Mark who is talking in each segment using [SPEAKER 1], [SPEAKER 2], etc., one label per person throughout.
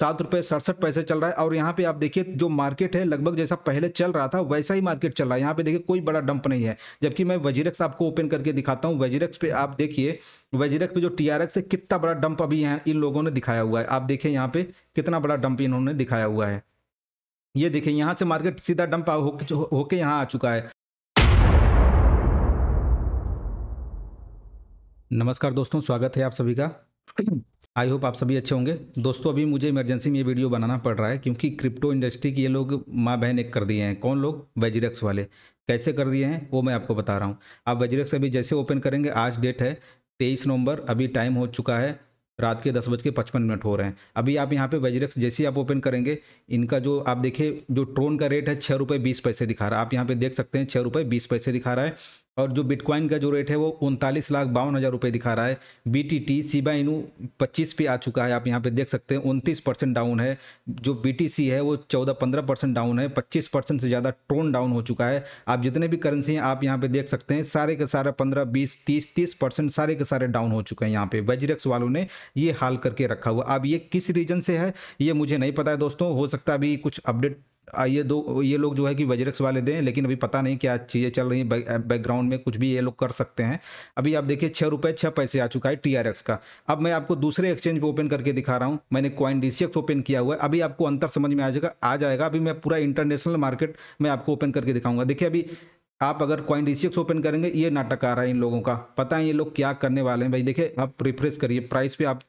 [SPEAKER 1] सात रुपये सड़सठ पैसे चल रहा है और यहाँ पे आप देखिए जो मार्केट है लगभग जैसा पहले चल रहा था वैसा ही मार्केट चल रहा है यहाँ पे देखिए कोई बड़ा डंप नहीं है जबकि मैं वजीरक्स आपको ओपन करके दिखाता हूँ वजीरक्स पे आप देखिए वजीरक्स पे जो टी आर एक्स है कितना बड़ा डंप अभी यहाँ इन लोगों ने दिखाया हुआ है आप देखिए यहाँ पे कितना बड़ा डंप इन्होंने दिखाया हुआ है ये देखिए यहाँ से मार्केट सीधा डंप होके हो, हो यहाँ आ चुका है नमस्कार दोस्तों स्वागत है आप सभी का आई होप आप सभी अच्छे होंगे दोस्तों अभी मुझे इमरजेंसी में ये वीडियो बनाना पड़ रहा है क्योंकि क्रिप्टो इंडस्ट्री की ये लोग माँ बहन एक कर दिए हैं कौन लोग वेजिरेक्स वाले कैसे कर दिए हैं वो मैं आपको बता रहा हूँ आप वेजिरेक्स अभी जैसे ओपन करेंगे आज डेट है तेईस नवंबर अभी टाइम हो चुका है रात के दस बज के पचपन मिनट हो रहे हैं अभी आप यहाँ पे वेजरेक्स जैसे ही आप ओपन करेंगे इनका जो आप देखिए जो ट्रोन का रेट है छः रुपये बीस पैसे दिखा रहा है आप यहाँ पे देख सकते हैं छः रुपये बीस पैसे दिखा रहा है और जो बिटकॉइन का जो रेट है वो उनतालीस लाख बावन हज़ार रुपये दिखा रहा है बी टी टी सीबा इनू पच्चीस पे आ चुका है आप यहाँ पे देख सकते हैं उनतीस परसेंट डाउन है जो बी टी सी है वो चौदह पंद्रह परसेंट डाउन है पच्चीस परसेंट से ज़्यादा टोन डाउन हो चुका है आप जितने भी करेंसी हैं आप यहाँ पे देख सकते हैं सारे के सारे पंद्रह बीस तीस तीस परसेंट सारे के सारे डाउन हो चुके हैं यहाँ पे वेजरेक्स वालों ने ये हाल करके रखा हुआ अब ये किस रीजन से है ये मुझे नहीं पता है दोस्तों हो सकता है अभी कुछ अपडेट ये दो ये लोग जो है कि वज्रक्स वाले दें लेकिन अभी पता नहीं क्या चीज़ें चल रही हैं बैकग्राउंड में कुछ भी ये लोग कर सकते हैं अभी आप देखिए छः रुपये छः पैसे आ चुका है टी का अब मैं आपको दूसरे एक्सचेंज पर ओपन करके दिखा रहा हूँ मैंने कॉइन डी ओपन किया हुआ है अभी आपको अंतर समझ में आ जाएगा आ जाएगा अभी मैं पूरा इंटरनेशनल मार्केट में आपको ओपन करके दिखाऊंगा देखिए अभी आप अगर कॉइन डीसीएक्स ओपन करेंगे ये नाटक आ रहा है इन लोगों का पता है ये लोग क्या करने वाले हैं भाई देखिए आप रिफ्रेश करिए प्राइस पर आप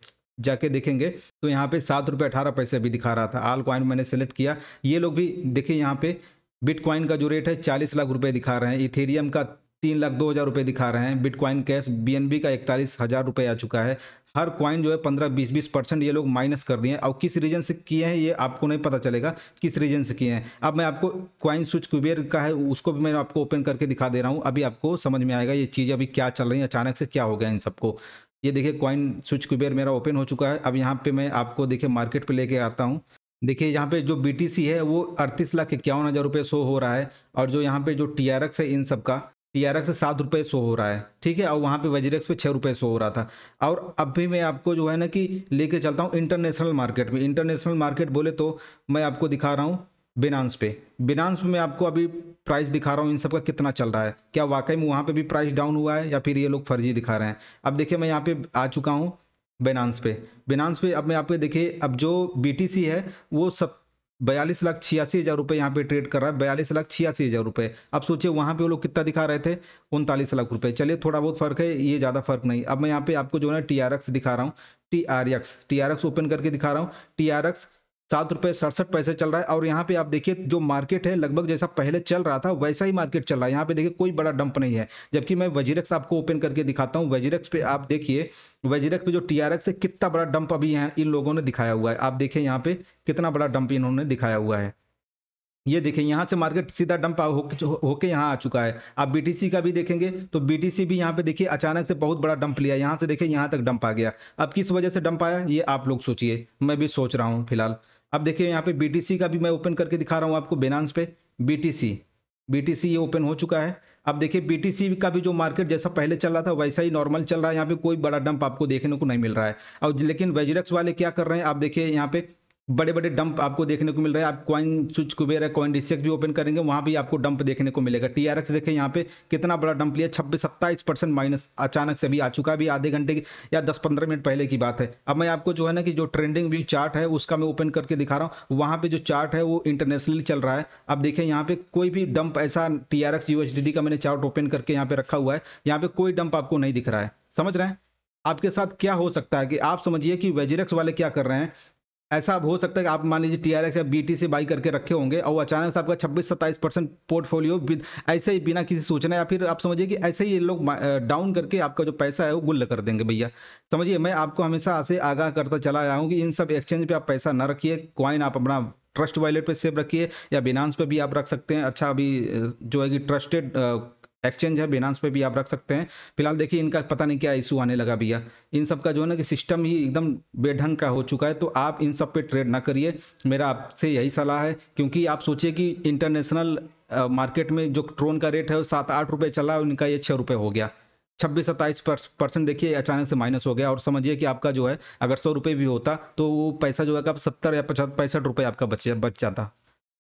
[SPEAKER 1] जाके देखेंगे तो यहाँ पे सात रुपये अठारह पैसे अभी दिखा रहा था आल कॉइन मैंने सेलेक्ट किया ये लोग भी देखिए यहाँ पे बिटकॉइन का जो रेट है चालीस लाख रुपये दिखा रहे हैं इथेरियम का तीन लाख दो हज़ार रुपये दिखा रहे हैं बिटकॉइन कैश बीएनबी का इकतालीस हज़ार रुपये आ चुका है हर क्वाइन जो है पंद्रह बीस बीस परसेंट ये लोग माइनस कर दिए हैं और किस रीजन से किए हैं ये आपको नहीं पता चलेगा किस रीजन से किए हैं अब मैं आपको क्वाइन स्विच कुबेर का है उसको भी मैं आपको ओपन करके दिखा दे रहा हूँ अभी आपको समझ में आएगा ये चीज़ अभी क्या चल रही है अचानक से क्या हो गया इन सबको ये देखिए कॉइन स्विच कुबेर मेरा ओपन हो चुका है अब यहाँ पे मैं आपको देखिए मार्केट पे लेके आता हूँ देखिए यहाँ पे जो बी है वो अड़तीस लाख इक्यावन हज़ार रुपये शो हो रहा है और जो यहाँ पे जो टी है इन सब का टी आर एक्स सात रुपये शो हो रहा है ठीक है और वहाँ पे एक्स पे छः रुपये शो हो रहा था और अब भी मैं आपको जो है ना कि लेके चलता हूँ इंटरनेशनल मार्केट में इंटरनेशनल मार्केट बोले तो मैं आपको दिखा रहा हूँ बिनांस पे बिनांस में आपको अभी प्राइस दिखा रहा हूँ इन सब का कितना चल रहा है क्या वाकई में वहाँ पे भी प्राइस डाउन हुआ है या फिर ये लोग फर्जी दिखा रहे हैं अब देखिए मैं यहाँ पे आ चुका हूँ बिनांस पे बिनांस पे अब मैं आपको देखिए अब जो बी है वो सब बयालीस लाख छियासी हज़ार रुपये यहाँ पे ट्रेड कर रहा है बयालीस लाख छियासी हज़ार रुपये अब सोचिए वहाँ पे वो लोग कितना दिखा रहे थे उनतालीस लाख रुपये चलिए थोड़ा बहुत फर्क है ये ज़्यादा फर्क नहीं अब मैं यहाँ पे आपको जो है टी दिखा रहा हूँ टी आर एक्स ओपन करके दिखा रहा हूँ टी आर एक्स सात रुपये सड़सठ पैसे चल रहा है और यहाँ पे आप देखिए जो मार्केट है लगभग जैसा पहले चल रहा था वैसा ही मार्केट चल रहा है यहाँ पे देखिए कोई बड़ा डंप नहीं है जबकि मैं वजीरक्स आपको ओपन करके दिखाता हूँ वजीरक्स पे आप देखिए वजीरक्स पे जो टी आर एक्स है कितना बड़ा डंप अभी यहाँ इन लोगों ने दिखाया हुआ है आप देखिए यहाँ पे कितना बड़ा डंप इन्होंने दिखाया हुआ है ये देखें यहाँ से मार्केट सीधा डंप होके हो, यहाँ आ चुका है आप बीटीसी का भी देखेंगे तो बीटीसी भी यहाँ पे देखिए अचानक से बहुत बड़ा डंप लिया यहाँ से देखिए यहाँ तक डंप आ गया अब किस वजह से डंप आया ये आप लोग सोचिए मैं भी सोच रहा हूँ फिलहाल अब देखिए यहाँ पे BTC का भी मैं ओपन करके दिखा रहा हूँ आपको बेनांस पे BTC BTC ये ओपन हो चुका है अब देखिए BTC का भी जो मार्केट जैसा पहले चल रहा था वैसा ही नॉर्मल चल रहा है यहाँ पे कोई बड़ा डंप आपको देखने को नहीं मिल रहा है और लेकिन वेजरेक्स वाले क्या कर रहे हैं आप देखिए यहाँ पे बड़े बड़े डंप आपको देखने को मिल रहा है आप क्वाइन स्विच कुबेर है कॉइन रिसेक भी ओपन करेंगे वहां भी आपको डंप देखने को मिलेगा टीआरएक्स देखें यहाँ पे कितना बड़ा डंप लिया छब्बीस सत्ताईस परसेंट माइनस अचानक से भी आ चुका है अभी आधे घंटे या दस पंद्रह मिनट पहले की बात है अब मैं आपको जो है ना कि जो ट्रेंडिंग व्यू चार्ट है उसका मैं ओपन करके दिखा रहा हूँ वहां पे जो चार्ट है वो इंटरनेशनली चल रहा है अब देखें यहाँ पे कोई भी डंप ऐसा टीआरएक्स यूएसडी का मैंने चार्ट ओपन करके यहाँ पे रखा हुआ है यहाँ पे कोई डंप आपको नहीं दिख रहा है समझ रहे हैं आपके साथ क्या हो सकता है कि आप समझिए कि वेजरेक्स वाले क्या कर रहे हैं ऐसा अब हो सकता है कि आप मान लीजिए टी आर एक्स या बी सी बाई करके रखे होंगे और अचानक से आपका 26-27 परसेंट पोर्टफोलियो ऐसे ही बिना किसी सूचना या फिर आप समझिए कि ऐसे ही ये लोग डाउन करके आपका जो पैसा है वो गुल्ल कर देंगे भैया समझिए मैं आपको हमेशा से आगाह करता चला आया हूँ कि इन सब एक्सचेंज पर आप पैसा ना रखिए क्वाइन आप अपना ट्रस्ट वॉलेट पे सेव रखिए या बिनांस पे भी आप रख सकते हैं अच्छा अभी जो है कि ट्रस्टेड एक्सचेंज है बिनांस पे भी आप रख सकते हैं फिलहाल देखिए इनका पता नहीं क्या इशू आने लगा भैया इन सब का जो है ना कि सिस्टम ही एकदम बेढंग का हो चुका है तो आप इन सब पे ट्रेड ना करिए मेरा आपसे यही सलाह है क्योंकि आप सोचिए कि इंटरनेशनल मार्केट में जो ट्रोन का रेट है वो सात आठ रुपये चला उनका ये छः रुपये हो गया छब्बीस सत्ताईस परसेंट देखिए अचानक से माइनस हो गया और समझिए कि आपका जो है अगर सौ रुपये भी होता तो वो पैसा जो है आप सत्तर या पचास पैंसठ रुपये आपका बच बच जाता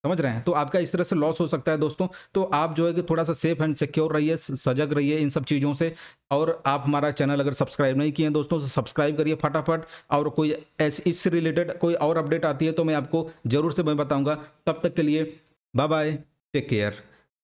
[SPEAKER 1] समझ रहे हैं तो आपका इस तरह से लॉस हो सकता है दोस्तों तो आप जो है कि थोड़ा सा सेफ एंड सिक्योर रहिए सजग रहिए इन सब चीज़ों से और आप हमारा चैनल अगर सब्सक्राइब नहीं किए हैं दोस्तों तो सब्सक्राइब करिए फटाफट और कोई इससे रिलेटेड कोई और अपडेट आती है तो मैं आपको जरूर से मैं बताऊँगा तब तक के लिए बाय बाय टेक केयर